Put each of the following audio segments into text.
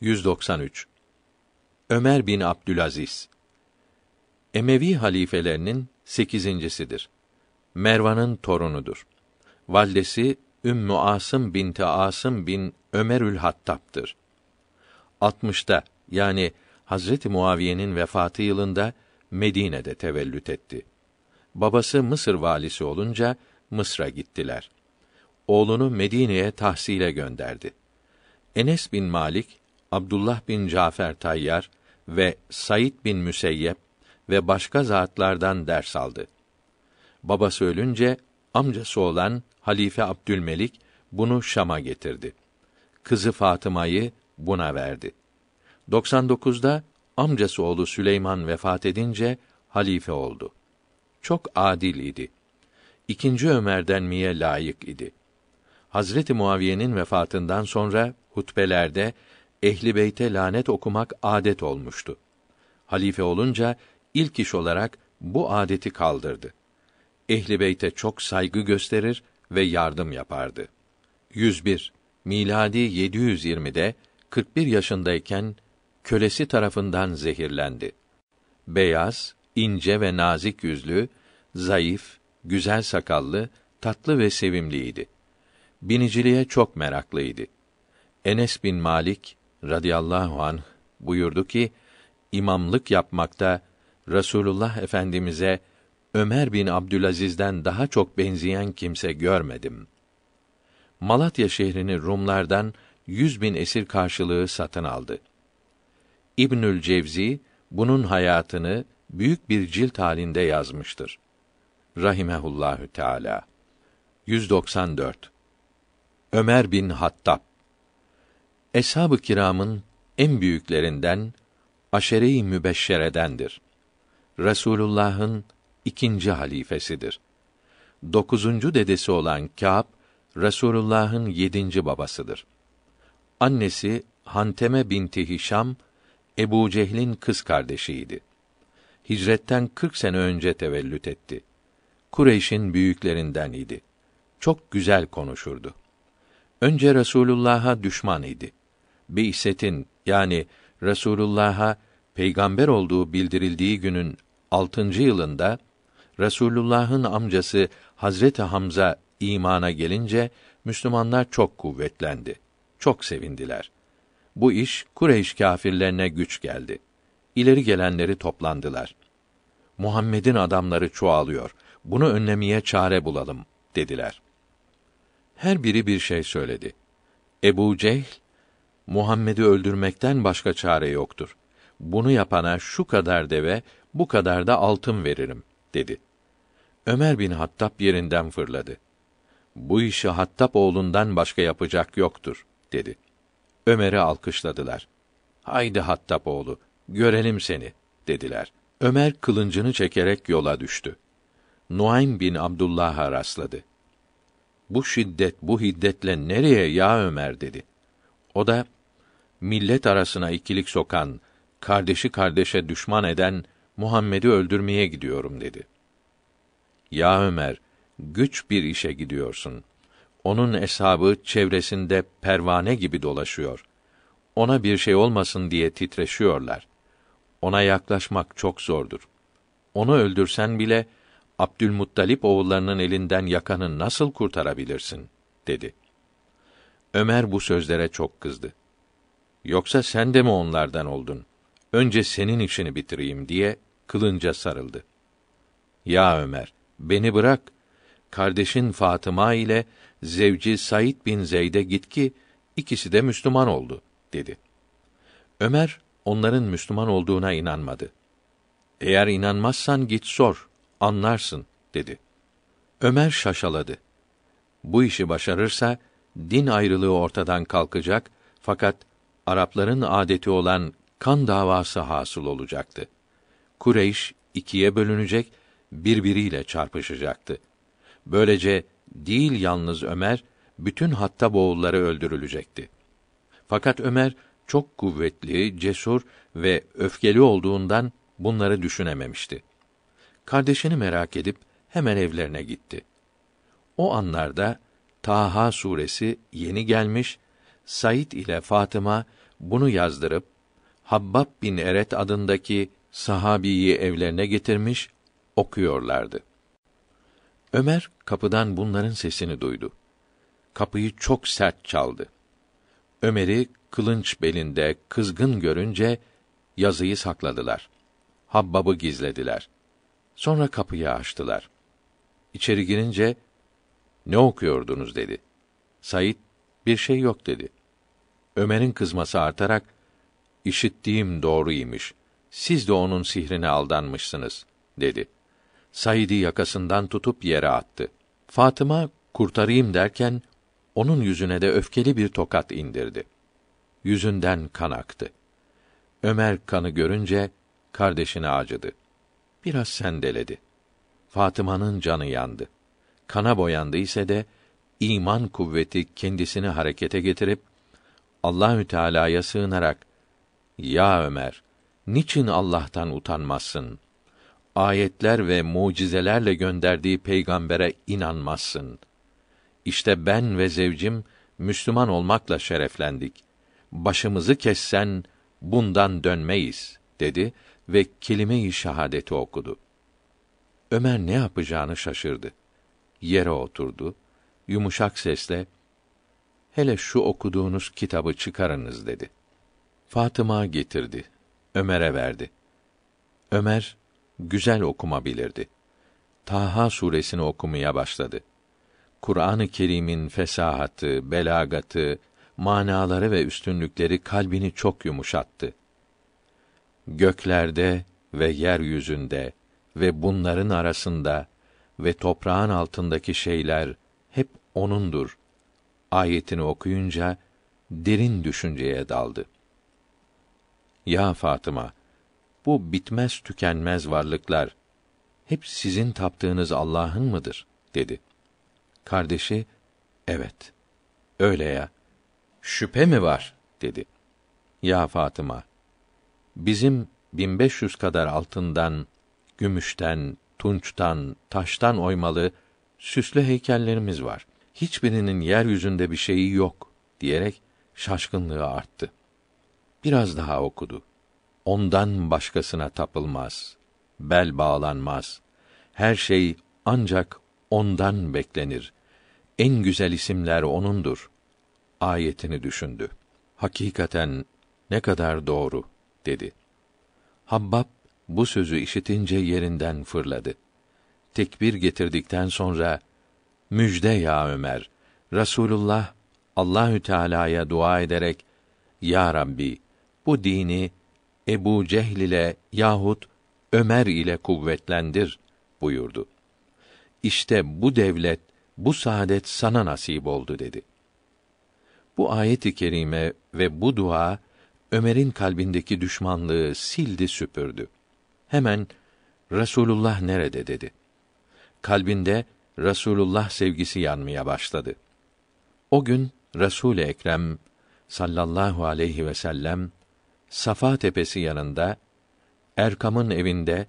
193 Ömer bin Abdülaziz Emevi halifelerinin sekizincisidir. Mervan'ın torunudur. Validesi Ümmü Asım binti Asım bin Ömerül Hattab'dır. 60'ta yani Hazreti Muaviye'nin vefatı yılında Medine'de tevellüt etti. Babası Mısır valisi olunca Mısır'a gittiler. Oğlunu Medine'ye tahsile gönderdi. Enes bin Malik Abdullah bin Cafer Tayyar ve Said bin Müseyyep ve başka zatlardan ders aldı. Babası ölünce amcası olan Halife Abdülmelik bunu Şam'a getirdi. Kızı Fatıma'yı buna verdi. 99'da amcası oğlu Süleyman vefat edince halife oldu. Çok adil idi. İkinci Ömer'den miye layık idi. Hazreti Muaviye'nin vefatından sonra hutbelerde ehli beyte lanet okumak adet olmuştu. Halife olunca ilk iş olarak bu adeti kaldırdı. Ehli beyte çok saygı gösterir ve yardım yapardı. 101 miladi 720'de 41 yaşındayken kölesi tarafından zehirlendi. Beyaz, ince ve nazik yüzlü, zayıf, güzel sakallı, tatlı ve sevimliydi. Biniciliğe çok meraklıydı. Enes bin Malik radıyallahu an buyurdu ki imamlık yapmakta Resulullah Efendimize Ömer bin Abdülaziz'den daha çok benzeyen kimse görmedim. Malatya şehrini Rumlardan yüz bin esir karşılığı satın aldı. İbnül Cevzi bunun hayatını büyük bir cilt halinde yazmıştır. Rahimehullahü Teala. 194 Ömer bin Hattab Eshab-ı kiramın en büyüklerinden aşere-i mübeşşeredendir. Resulullah'ın ikinci halifesidir. Dokuzuncu dedesi olan Kâb, Resulullah'ın yedinci babasıdır. Annesi Hanteme binti Hişam, Ebu Cehil'in kız kardeşiydi. Hicretten kırk sene önce tevellüt etti. Kureyş'in büyüklerinden idi. Çok güzel konuşurdu. Önce Resulullah'a düşman idi. Beysetin yani Resulullah'a peygamber olduğu bildirildiği günün altıncı yılında Resulullah'ın amcası Hazreti Hamza imana gelince Müslümanlar çok kuvvetlendi. Çok sevindiler. Bu iş Kureyş kâfirlerine güç geldi. İleri gelenleri toplandılar. Muhammed'in adamları çoğalıyor. Bunu önlemeye çare bulalım dediler. Her biri bir şey söyledi. Ebu Cehl Muhammed'i öldürmekten başka çare yoktur. Bunu yapana şu kadar deve, bu kadar da altın veririm, dedi. Ömer bin Hattab yerinden fırladı. Bu işi Hattab oğlundan başka yapacak yoktur, dedi. Ömer'i alkışladılar. Haydi Hattab oğlu, görelim seni, dediler. Ömer kılıncını çekerek yola düştü. Nuaym bin Abdullah'a rastladı. Bu şiddet, bu hiddetle nereye ya Ömer dedi. O da millet arasına ikilik sokan, kardeşi kardeşe düşman eden Muhammed'i öldürmeye gidiyorum dedi. Ya Ömer, güç bir işe gidiyorsun. Onun hesabı çevresinde pervane gibi dolaşıyor. Ona bir şey olmasın diye titreşiyorlar. Ona yaklaşmak çok zordur. Onu öldürsen bile Abdülmuttalip oğullarının elinden yakanı nasıl kurtarabilirsin?" dedi. Ömer bu sözlere çok kızdı. Yoksa sen de mi onlardan oldun? Önce senin işini bitireyim diye kılınca sarıldı. Ya Ömer, beni bırak. Kardeşin Fatıma ile zevci Said bin Zeyd'e git ki ikisi de Müslüman oldu dedi. Ömer onların Müslüman olduğuna inanmadı. Eğer inanmazsan git sor, anlarsın dedi. Ömer şaşaladı. Bu işi başarırsa din ayrılığı ortadan kalkacak fakat Arapların adeti olan kan davası hasıl olacaktı. Kureyş ikiye bölünecek, birbiriyle çarpışacaktı. Böylece değil yalnız Ömer, bütün hatta boğulları öldürülecekti. Fakat Ömer çok kuvvetli, cesur ve öfkeli olduğundan bunları düşünememişti. Kardeşini merak edip hemen evlerine gitti. O anlarda Taha suresi yeni gelmiş Said ile Fatıma bunu yazdırıp Habbab bin Eret adındaki sahabiyi evlerine getirmiş okuyorlardı. Ömer kapıdan bunların sesini duydu. Kapıyı çok sert çaldı. Ömer'i kılınç belinde kızgın görünce yazıyı sakladılar. Habbab'ı gizlediler. Sonra kapıyı açtılar. İçeri girince ne okuyordunuz dedi. Sait bir şey yok dedi. Ömer'in kızması artarak işittiğim doğruymuş. Siz de onun sihrine aldanmışsınız dedi. Said'i yakasından tutup yere attı. Fatıma kurtarayım derken onun yüzüne de öfkeli bir tokat indirdi. Yüzünden kan aktı. Ömer kanı görünce kardeşini acıdı. Biraz sendeledi. Fatıma'nın canı yandı. Kana boyandı ise de iman kuvveti kendisini harekete getirip Allahü Teala'ya sığınarak "Ya Ömer, niçin Allah'tan utanmazsın? Ayetler ve mucizelerle gönderdiği peygambere inanmazsın. İşte ben ve zevcim Müslüman olmakla şereflendik. Başımızı kessen bundan dönmeyiz." dedi ve kelime-i şehadeti okudu. Ömer ne yapacağını şaşırdı. Yere oturdu. Yumuşak sesle hele şu okuduğunuz kitabı çıkarınız dedi. Fatıma getirdi. Ömer'e verdi. Ömer güzel okuma bilirdi. Taha suresini okumaya başladı. Kur'an-ı Kerim'in fesahatı, belagatı, manaları ve üstünlükleri kalbini çok yumuşattı. Göklerde ve yeryüzünde ve bunların arasında ve toprağın altındaki şeyler hep onundur ayetini okuyunca derin düşünceye daldı. Ya Fatıma, bu bitmez tükenmez varlıklar hep sizin taptığınız Allah'ın mıdır? dedi. Kardeşi, evet. Öyle ya. Şüphe mi var? dedi. Ya Fatıma, bizim 1500 kadar altından, gümüşten, tunçtan, taştan oymalı süslü heykellerimiz var hiçbirinin yeryüzünde bir şeyi yok diyerek şaşkınlığı arttı. Biraz daha okudu. Ondan başkasına tapılmaz, bel bağlanmaz. Her şey ancak ondan beklenir. En güzel isimler onundur. Ayetini düşündü. Hakikaten ne kadar doğru dedi. Habbab bu sözü işitince yerinden fırladı. Tekbir getirdikten sonra Müjde ya Ömer. Resulullah Allahü Teala'ya dua ederek Ya Rabbi bu dini Ebu Cehl ile yahut Ömer ile kuvvetlendir buyurdu. İşte bu devlet, bu saadet sana nasip oldu dedi. Bu ayet-i kerime ve bu dua Ömer'in kalbindeki düşmanlığı sildi süpürdü. Hemen Resulullah nerede dedi. Kalbinde Rasulullah sevgisi yanmaya başladı. O gün Resul Ekrem sallallahu aleyhi ve sellem Safa tepesi yanında Erkam'ın evinde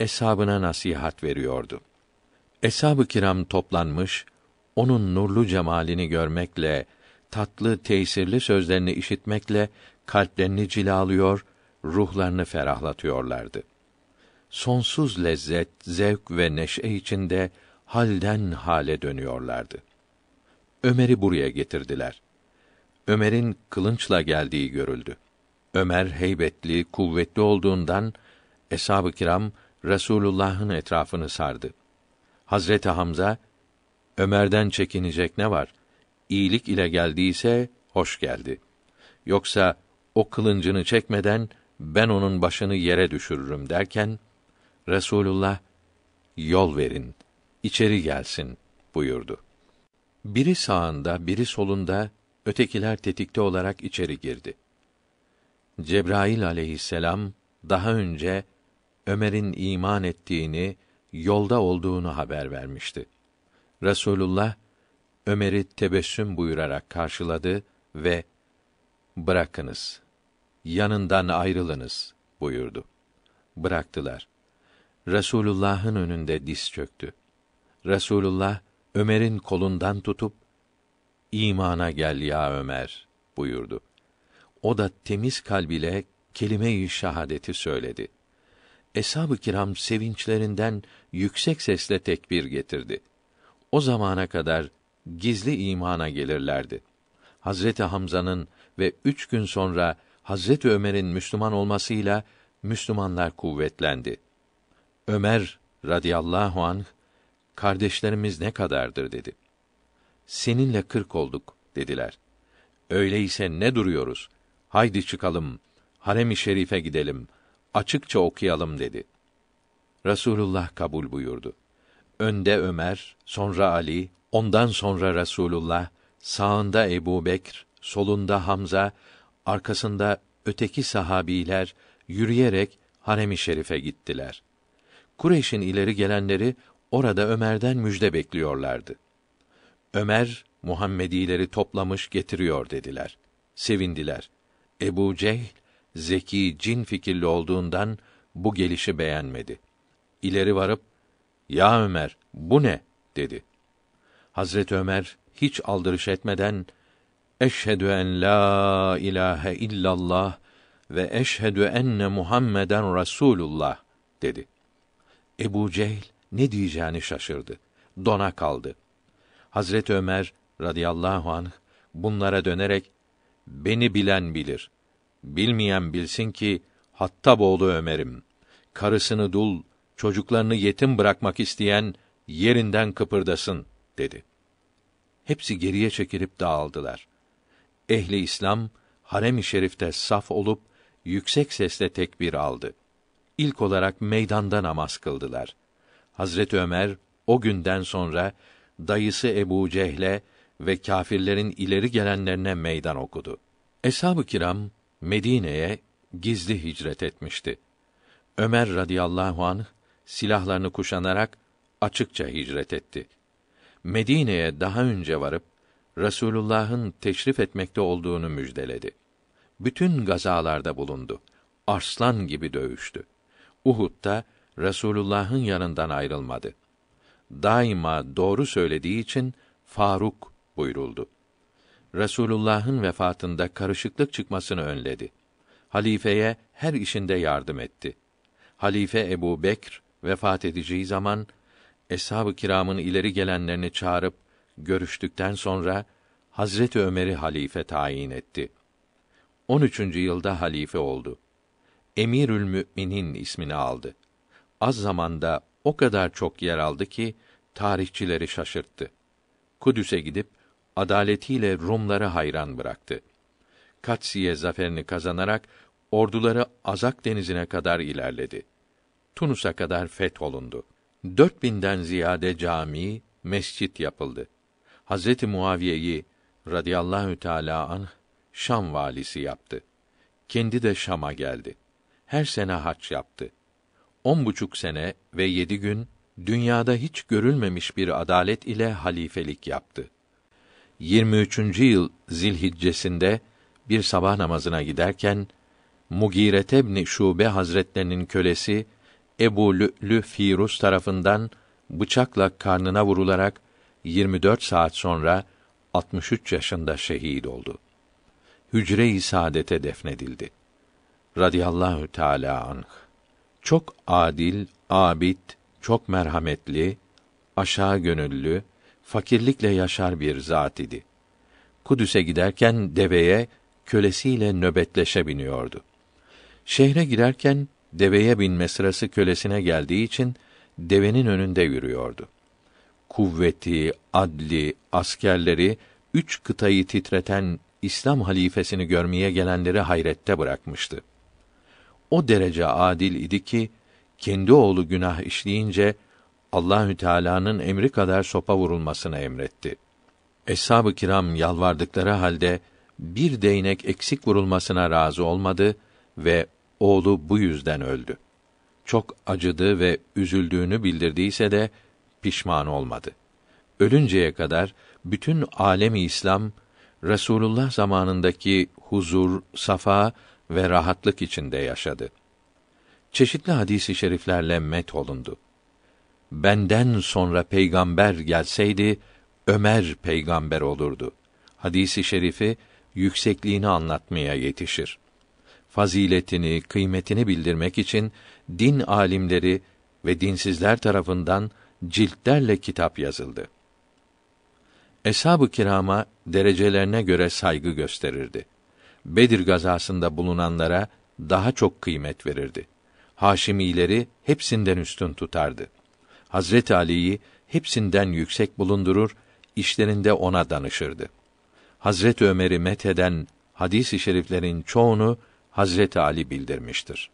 eshabına nasihat veriyordu. Eshab-ı kiram toplanmış, onun nurlu cemalini görmekle, tatlı, tesirli sözlerini işitmekle kalplerini cilalıyor, ruhlarını ferahlatıyorlardı. Sonsuz lezzet, zevk ve neşe içinde halden hale dönüyorlardı. Ömer'i buraya getirdiler. Ömer'in kılınçla geldiği görüldü. Ömer heybetli, kuvvetli olduğundan eshab-ı kiram Resulullah'ın etrafını sardı. Hazreti Hamza Ömer'den çekinecek ne var? İyilik ile geldiyse hoş geldi. Yoksa o kılıncını çekmeden ben onun başını yere düşürürüm derken Resulullah yol verin içeri gelsin buyurdu. Biri sağında, biri solunda, ötekiler tetikte olarak içeri girdi. Cebrail aleyhisselam daha önce Ömer'in iman ettiğini, yolda olduğunu haber vermişti. Resulullah Ömer'i tebessüm buyurarak karşıladı ve "Bırakınız. Yanından ayrılınız." buyurdu. Bıraktılar. Resulullah'ın önünde diz çöktü. Resulullah Ömer'in kolundan tutup imana gel ya Ömer buyurdu. O da temiz kalbiyle kelime-i şahadeti söyledi. Eshab-ı kiram sevinçlerinden yüksek sesle tekbir getirdi. O zamana kadar gizli imana gelirlerdi. Hazreti Hamza'nın ve üç gün sonra Hazreti Ömer'in Müslüman olmasıyla Müslümanlar kuvvetlendi. Ömer radıyallahu anh kardeşlerimiz ne kadardır dedi. Seninle kırk olduk dediler. Öyleyse ne duruyoruz? Haydi çıkalım, harem-i şerife gidelim, açıkça okuyalım dedi. Rasulullah kabul buyurdu. Önde Ömer, sonra Ali, ondan sonra Rasulullah, sağında Ebu Bekr, solunda Hamza, arkasında öteki sahabiler yürüyerek harem-i şerife gittiler. Kureyş'in ileri gelenleri orada Ömer'den müjde bekliyorlardı. Ömer Muhammedileri toplamış getiriyor dediler. Sevindiler. Ebu Cehl zeki cin fikirli olduğundan bu gelişi beğenmedi. İleri varıp "Ya Ömer, bu ne?" dedi. Hazret Ömer hiç aldırış etmeden "Eşhedü en la ilahe illallah ve eşhedü enne Muhammeden Rasulullah" dedi. Ebu Cehil ne diyeceğini şaşırdı. Dona kaldı. Hazret Ömer radıyallahu anh bunlara dönerek beni bilen bilir. Bilmeyen bilsin ki Hattab oğlu Ömer'im. Karısını dul, çocuklarını yetim bırakmak isteyen yerinden kıpırdasın dedi. Hepsi geriye çekilip dağıldılar. Ehli İslam harem-i şerifte saf olup yüksek sesle tekbir aldı. İlk olarak meydanda namaz kıldılar. Hazret Ömer o günden sonra dayısı Ebu Cehle ve kâfirlerin ileri gelenlerine meydan okudu. Eshab-ı kiram Medine'ye gizli hicret etmişti. Ömer radıyallahu anh silahlarını kuşanarak açıkça hicret etti. Medine'ye daha önce varıp Resulullah'ın teşrif etmekte olduğunu müjdeledi. Bütün gazalarda bulundu. Arslan gibi dövüştü. Uhud'da Resulullah'ın yanından ayrılmadı. Daima doğru söylediği için Faruk buyuruldu. Resulullah'ın vefatında karışıklık çıkmasını önledi. Halifeye her işinde yardım etti. Halife Ebu Bekr vefat edeceği zaman eshab-ı kiramın ileri gelenlerini çağırıp görüştükten sonra Hazreti Ömer'i halife tayin etti. 13. yılda halife oldu. Emirül Müminin ismini aldı az zamanda o kadar çok yer aldı ki tarihçileri şaşırttı. Kudüs'e gidip adaletiyle Rumları hayran bıraktı. Katsiye zaferini kazanarak orduları Azak denizine kadar ilerledi. Tunus'a kadar fetholundu. Dört binden ziyade cami, mescit yapıldı. Hazreti Muaviye'yi radıyallahu teala anh Şam valisi yaptı. Kendi de Şam'a geldi. Her sene haç yaptı on buçuk sene ve yedi gün dünyada hiç görülmemiş bir adalet ile halifelik yaptı. 23. yıl Zilhiccesinde bir sabah namazına giderken Mugire tebni Şube Hazretlerinin kölesi Ebu Lü'lü Firuz tarafından bıçakla karnına vurularak 24 saat sonra 63 yaşında şehit oldu. Hücre-i Saadet'e defnedildi. Radiyallahu Teala anh çok adil, abid, çok merhametli, aşağı gönüllü, fakirlikle yaşar bir zat idi. Kudüs'e giderken deveye kölesiyle nöbetleşe biniyordu. Şehre girerken deveye binme sırası kölesine geldiği için devenin önünde yürüyordu. Kuvveti, adli, askerleri üç kıtayı titreten İslam halifesini görmeye gelenleri hayrette bırakmıştı o derece adil idi ki kendi oğlu günah işleyince Allahü Teala'nın emri kadar sopa vurulmasına emretti. Eshab-ı kiram yalvardıkları halde bir değnek eksik vurulmasına razı olmadı ve oğlu bu yüzden öldü. Çok acıdı ve üzüldüğünü bildirdiyse de pişman olmadı. Ölünceye kadar bütün alemi İslam Resulullah zamanındaki huzur, safa ve rahatlık içinde yaşadı. Çeşitli hadisi şeriflerle met olundu. Benden sonra peygamber gelseydi Ömer peygamber olurdu. Hadisi şerifi yüksekliğini anlatmaya yetişir. Faziletini, kıymetini bildirmek için din alimleri ve dinsizler tarafından ciltlerle kitap yazıldı. Eshab-ı kirama derecelerine göre saygı gösterirdi. Bedir gazasında bulunanlara daha çok kıymet verirdi. Haşimileri hepsinden üstün tutardı. Hazret Ali'yi hepsinden yüksek bulundurur, işlerinde ona danışırdı. Hazret Ömer'i metheden hadis-i şeriflerin çoğunu Hazret Ali bildirmiştir.